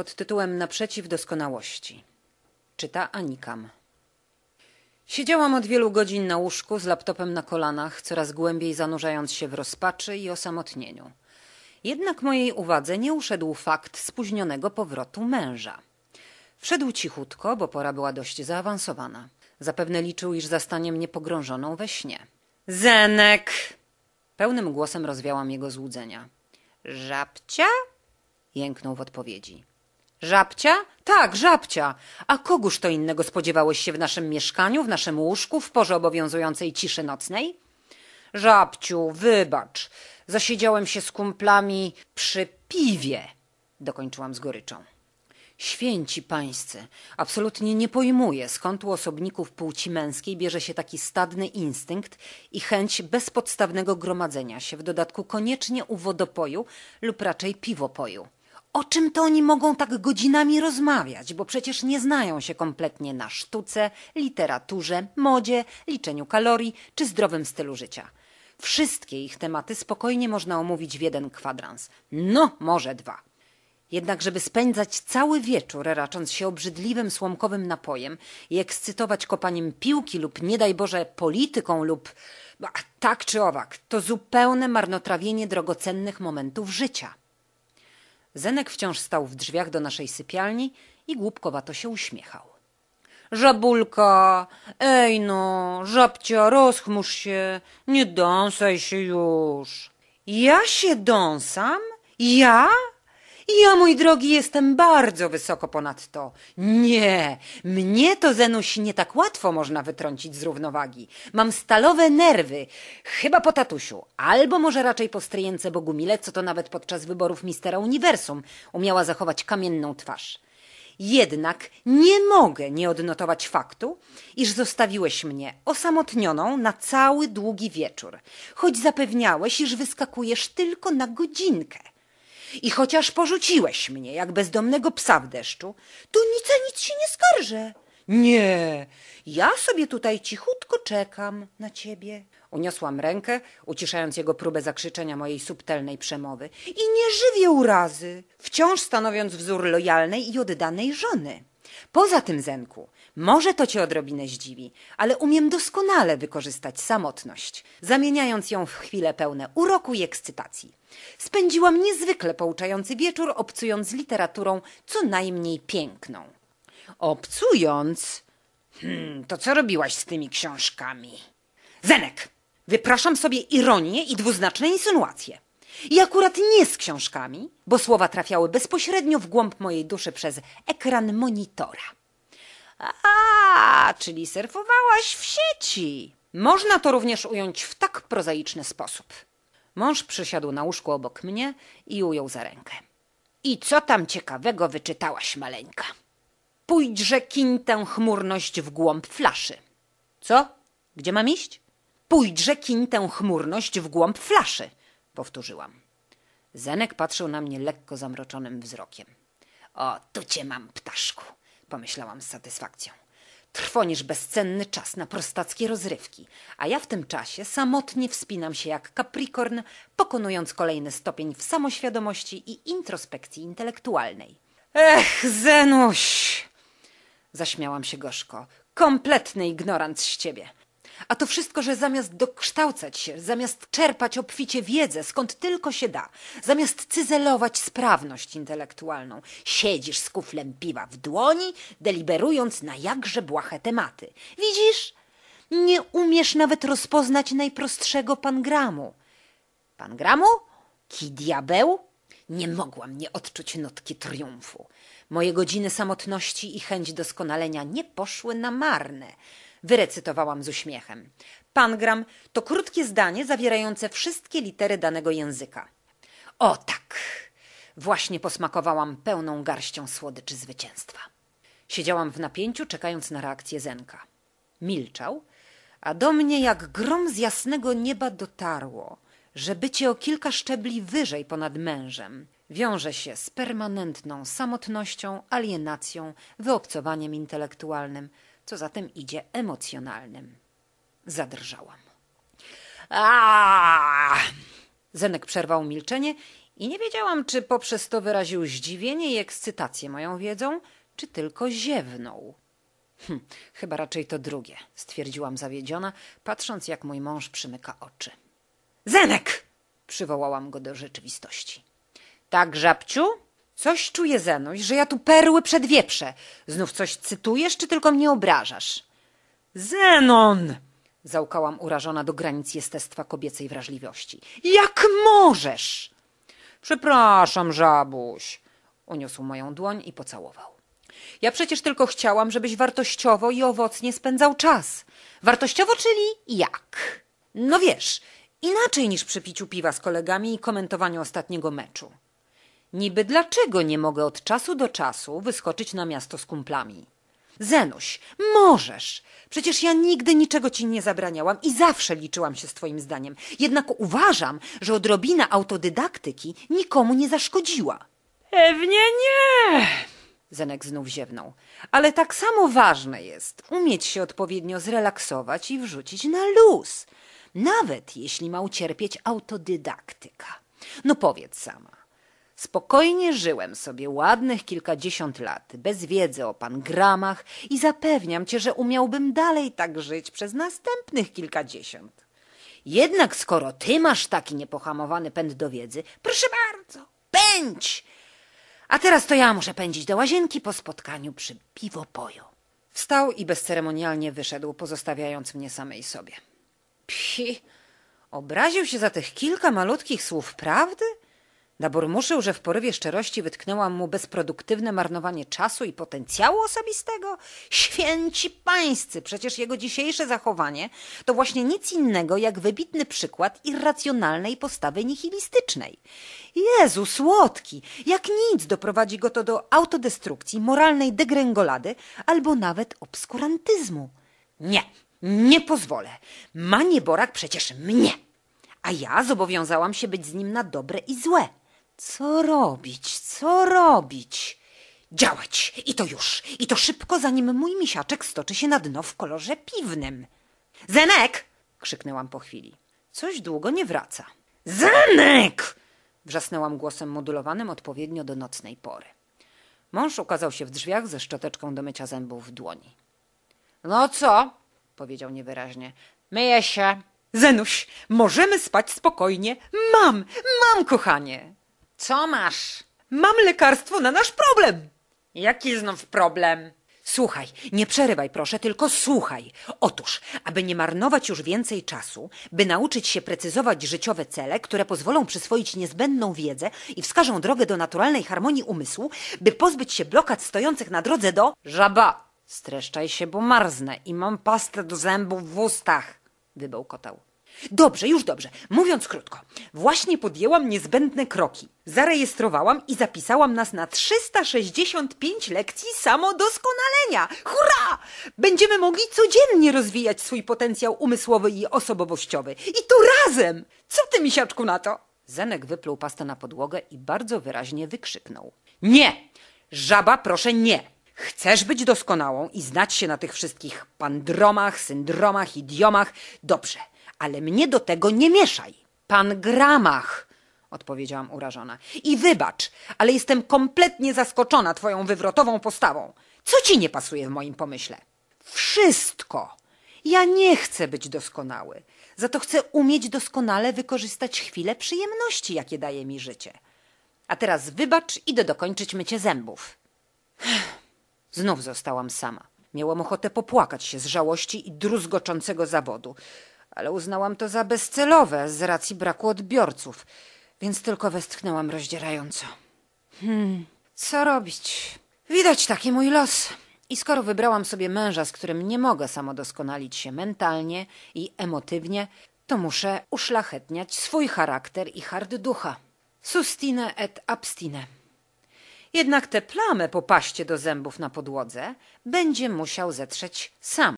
pod tytułem Naprzeciw doskonałości. Czyta Anikam. Siedziałam od wielu godzin na łóżku z laptopem na kolanach, coraz głębiej zanurzając się w rozpaczy i osamotnieniu. Jednak mojej uwadze nie uszedł fakt spóźnionego powrotu męża. Wszedł cichutko, bo pora była dość zaawansowana. Zapewne liczył, iż zastanie mnie pogrążoną we śnie. Zenek! Pełnym głosem rozwiałam jego złudzenia. Żabcia? jęknął w odpowiedzi. Żabcia? Tak, żabcia. A kogóż to innego spodziewałeś się w naszym mieszkaniu, w naszym łóżku, w porze obowiązującej ciszy nocnej? Żabciu, wybacz. Zasiedziałem się z kumplami przy piwie, dokończyłam z goryczą. Święci pańscy, absolutnie nie pojmuję, skąd u osobników płci męskiej bierze się taki stadny instynkt i chęć bezpodstawnego gromadzenia się, w dodatku koniecznie u wodopoju lub raczej piwopoju. O czym to oni mogą tak godzinami rozmawiać, bo przecież nie znają się kompletnie na sztuce, literaturze, modzie, liczeniu kalorii czy zdrowym stylu życia. Wszystkie ich tematy spokojnie można omówić w jeden kwadrans. No, może dwa. Jednak, żeby spędzać cały wieczór racząc się obrzydliwym słomkowym napojem i ekscytować kopaniem piłki lub, nie daj Boże, polityką lub tak czy owak, to zupełne marnotrawienie drogocennych momentów życia. Zenek wciąż stał w drzwiach do naszej sypialni i głupkowato się uśmiechał. Żabulka, ej no, żabcia, rozchmurz się, nie dąsaj się już. Ja się dąsam? Ja? Ja, mój drogi, jestem bardzo wysoko ponad to. Nie, mnie to Zenuś nie tak łatwo można wytrącić z równowagi. Mam stalowe nerwy, chyba po tatusiu, albo może raczej po stryjence Bogumile, co to nawet podczas wyborów Mistera Uniwersum umiała zachować kamienną twarz. Jednak nie mogę nie odnotować faktu, iż zostawiłeś mnie osamotnioną na cały długi wieczór, choć zapewniałeś, iż wyskakujesz tylko na godzinkę. I chociaż porzuciłeś mnie jak bezdomnego psa w deszczu, to nic a nic się nie skarżę. Nie, ja sobie tutaj cichutko czekam na ciebie. Uniosłam rękę, uciszając jego próbę zakrzyczenia mojej subtelnej przemowy. I nie żywię urazy, wciąż stanowiąc wzór lojalnej i oddanej żony. Poza tym, Zenku, może to cię odrobinę zdziwi, ale umiem doskonale wykorzystać samotność, zamieniając ją w chwile pełne uroku i ekscytacji. Spędziłam niezwykle pouczający wieczór, obcując z literaturą co najmniej piękną. Obcując? Hmm, to co robiłaś z tymi książkami? Zenek! Wypraszam sobie ironię i dwuznaczne insynuacje. I akurat nie z książkami, bo słowa trafiały bezpośrednio w głąb mojej duszy przez ekran monitora. A, czyli surfowałaś w sieci. Można to również ująć w tak prozaiczny sposób. Mąż przysiadł na łóżku obok mnie i ujął za rękę. I co tam ciekawego wyczytałaś, maleńka? Pójdźże kin tę chmurność w głąb flaszy. Co? Gdzie mam iść? Pójdźże kin tę chmurność w głąb flaszy, powtórzyłam. Zenek patrzył na mnie lekko zamroczonym wzrokiem. O, tu cię mam, ptaszku pomyślałam z satysfakcją. Trwonisz bezcenny czas na prostackie rozrywki, a ja w tym czasie samotnie wspinam się jak kaprikorn, pokonując kolejny stopień w samoświadomości i introspekcji intelektualnej. Ech, Zenuś! Zaśmiałam się gorzko. Kompletny ignorant z ciebie. A to wszystko, że zamiast dokształcać się, zamiast czerpać obficie wiedzę, skąd tylko się da, zamiast cyzelować sprawność intelektualną, siedzisz z kuflem piwa w dłoni, deliberując na jakże błahe tematy. Widzisz? Nie umiesz nawet rozpoznać najprostszego pangramu. Pangramu? Ki diabeł? Nie mogłam nie odczuć notki triumfu. Moje godziny samotności i chęć doskonalenia nie poszły na marne wyrecytowałam z uśmiechem. Pangram to krótkie zdanie zawierające wszystkie litery danego języka. O tak! Właśnie posmakowałam pełną garścią słodyczy zwycięstwa. Siedziałam w napięciu, czekając na reakcję Zenka. Milczał, a do mnie jak grom z jasnego nieba dotarło, że bycie o kilka szczebli wyżej ponad mężem wiąże się z permanentną samotnością, alienacją, wyobcowaniem intelektualnym – co za tym idzie emocjonalnym. Zadrżałam. A! Zenek przerwał milczenie i nie wiedziałam, czy poprzez to wyraził zdziwienie i ekscytację moją wiedzą, czy tylko ziewnął. Hm, chyba raczej to drugie, stwierdziłam zawiedziona, patrząc jak mój mąż przymyka oczy. Zenek! przywołałam go do rzeczywistości. Tak, żabciu? Coś czuję, Zenoś, że ja tu perły przed wieprze. Znów coś cytujesz, czy tylko mnie obrażasz? Zenon! Załkałam urażona do granic jestestwa kobiecej wrażliwości. Jak możesz? Przepraszam, żabuś. Uniósł moją dłoń i pocałował. Ja przecież tylko chciałam, żebyś wartościowo i owocnie spędzał czas. Wartościowo, czyli jak? No wiesz, inaczej niż przy piciu piwa z kolegami i komentowaniu ostatniego meczu. Niby dlaczego nie mogę od czasu do czasu wyskoczyć na miasto z kumplami? Zenuś, możesz! Przecież ja nigdy niczego ci nie zabraniałam i zawsze liczyłam się z twoim zdaniem. Jednak uważam, że odrobina autodydaktyki nikomu nie zaszkodziła. Pewnie nie! Zenek znów ziewnął. Ale tak samo ważne jest umieć się odpowiednio zrelaksować i wrzucić na luz. Nawet jeśli ma ucierpieć autodydaktyka. No powiedz sama, Spokojnie żyłem sobie ładnych kilkadziesiąt lat, bez wiedzy o pangramach i zapewniam cię, że umiałbym dalej tak żyć przez następnych kilkadziesiąt. Jednak skoro ty masz taki niepohamowany pęd do wiedzy, proszę bardzo, pędź! A teraz to ja muszę pędzić do łazienki po spotkaniu przy piwopoju. Wstał i bezceremonialnie wyszedł, pozostawiając mnie samej sobie. Psi, obraził się za tych kilka malutkich słów prawdy? Naburmuszył, że w porywie szczerości wytknęłam mu bezproduktywne marnowanie czasu i potencjału osobistego? Święci pańscy, przecież jego dzisiejsze zachowanie to właśnie nic innego jak wybitny przykład irracjonalnej postawy nihilistycznej. Jezu, słodki, jak nic doprowadzi go to do autodestrukcji, moralnej degręgolady albo nawet obskurantyzmu. Nie, nie pozwolę. Ma nieborak przecież mnie a ja zobowiązałam się być z nim na dobre i złe. Co robić, co robić? Działać! I to już! I to szybko, zanim mój misiaczek stoczy się na dno w kolorze piwnym. Zenek! krzyknęłam po chwili. Coś długo nie wraca. Zenek! wrzasnęłam głosem modulowanym odpowiednio do nocnej pory. Mąż ukazał się w drzwiach ze szczoteczką do mycia zębów w dłoni. No co? powiedział niewyraźnie. Myję się. Zenuś, możemy spać spokojnie. Mam, mam, kochanie. Co masz? Mam lekarstwo na nasz problem. Jaki znów problem? Słuchaj, nie przerywaj proszę, tylko słuchaj. Otóż, aby nie marnować już więcej czasu, by nauczyć się precyzować życiowe cele, które pozwolą przyswoić niezbędną wiedzę i wskażą drogę do naturalnej harmonii umysłu, by pozbyć się blokad stojących na drodze do żaba. Streszczaj się, bo marznę i mam pastę do zębów w ustach, wybełkotał. Dobrze, już dobrze. Mówiąc krótko, właśnie podjęłam niezbędne kroki. Zarejestrowałam i zapisałam nas na 365 lekcji samodoskonalenia. Hurra! Będziemy mogli codziennie rozwijać swój potencjał umysłowy i osobowościowy. I to razem! Co ty, misiaczku, na to? Zenek wypluł pastę na podłogę i bardzo wyraźnie wykrzyknął. Nie! Żaba, proszę, nie! Chcesz być doskonałą i znać się na tych wszystkich pandromach, syndromach, idiomach? Dobrze, ale mnie do tego nie mieszaj. Pan Gramach, odpowiedziałam urażona. I wybacz, ale jestem kompletnie zaskoczona twoją wywrotową postawą. Co ci nie pasuje w moim pomyśle? Wszystko. Ja nie chcę być doskonały. Za to chcę umieć doskonale wykorzystać chwile przyjemności, jakie daje mi życie. A teraz wybacz, idę dokończyć mycie zębów. Znów zostałam sama. Miałam ochotę popłakać się z żałości i druzgoczącego zawodu ale uznałam to za bezcelowe z racji braku odbiorców, więc tylko westchnęłam rozdzierająco. Hmm, co robić? Widać taki mój los. I skoro wybrałam sobie męża, z którym nie mogę samodoskonalić się mentalnie i emotywnie, to muszę uszlachetniać swój charakter i hard ducha. Sustine et abstine. Jednak tę plamę po paście do zębów na podłodze będzie musiał zetrzeć sam.